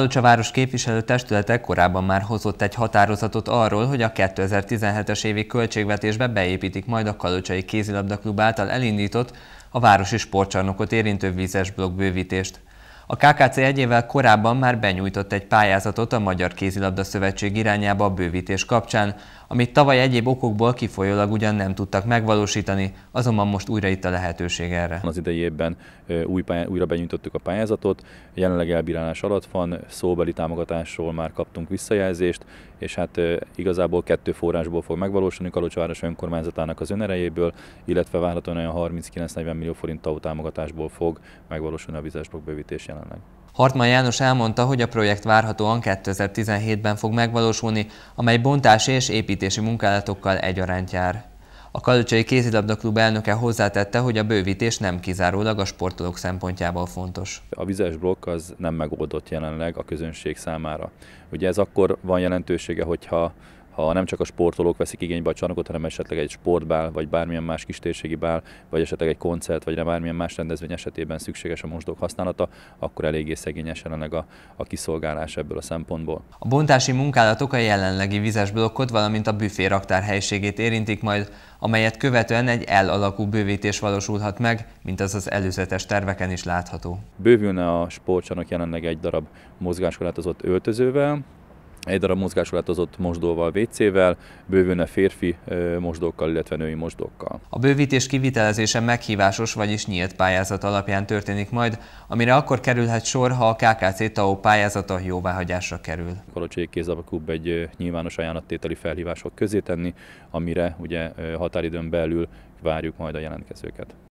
képviselő képviselőtestülete korábban már hozott egy határozatot arról, hogy a 2017-es évi költségvetésbe beépítik majd a Kalocsai Kézilabdaklub által elindított a városi sportcsarnokot érintő vízes blokk bővítést. A KKC egy évvel korábban már benyújtott egy pályázatot a Magyar Kézilabda Szövetség irányába a bővítés kapcsán, amit tavaly egyéb okokból kifolyólag ugyan nem tudtak megvalósítani, azonban most újra itt a lehetőség erre. Az idei évben új pályá, újra benyújtottuk a pályázatot, jelenleg elbírálás alatt van, szóbeli támogatásról már kaptunk visszajelzést, és hát igazából kettő forrásból fog megvalósulni, Kalocsváros önkormányzatának az önerejéből, illetve várhatóan olyan 39-40 millió forint támogatásból fog megvalósulni a vizesblokk bővítés jelenleg. Hartman János elmondta, hogy a projekt várhatóan 2017-ben fog megvalósulni, amely bontási és építési munkálatokkal egyaránt jár. A kalocsai Kézilabda klub elnöke hozzátette, hogy a bővítés nem kizárólag a sportolók szempontjából fontos. A vizes blokk az nem megoldott jelenleg a közönség számára. Ugye ez akkor van jelentősége, hogyha ha nem csak a sportolók veszik igénybe a csarnokot, hanem esetleg egy sportbál, vagy bármilyen más kis térségi bál, vagy esetleg egy koncert, vagy bármilyen más rendezvény esetében szükséges a mosdók használata, akkor eléggé szegényes jelenleg a, a kiszolgálás ebből a szempontból. A bontási munkálatok a jelenlegi vizes blokkot, valamint a büfé raktár helyiségét érintik majd, amelyet követően egy L alakú bővítés valósulhat meg, mint az az előzetes terveken is látható. Bővülne a sportcsarnok jelenleg egy darab mozgáskorlátozott öltözővel, egy darab mozgásolátozott mosdóval, WC-vel, bővülne férfi mosdókkal, illetve női mosdókkal. A bővítés kivitelezése meghívásos, vagyis nyílt pályázat alapján történik majd, amire akkor kerülhet sor, ha a KKC TAO pályázata jóváhagyásra kerül. Kalocsai Kézabba egy nyilvános ajánlattételi felhívások közé tenni, amire ugye határidőn belül várjuk majd a jelentkezőket.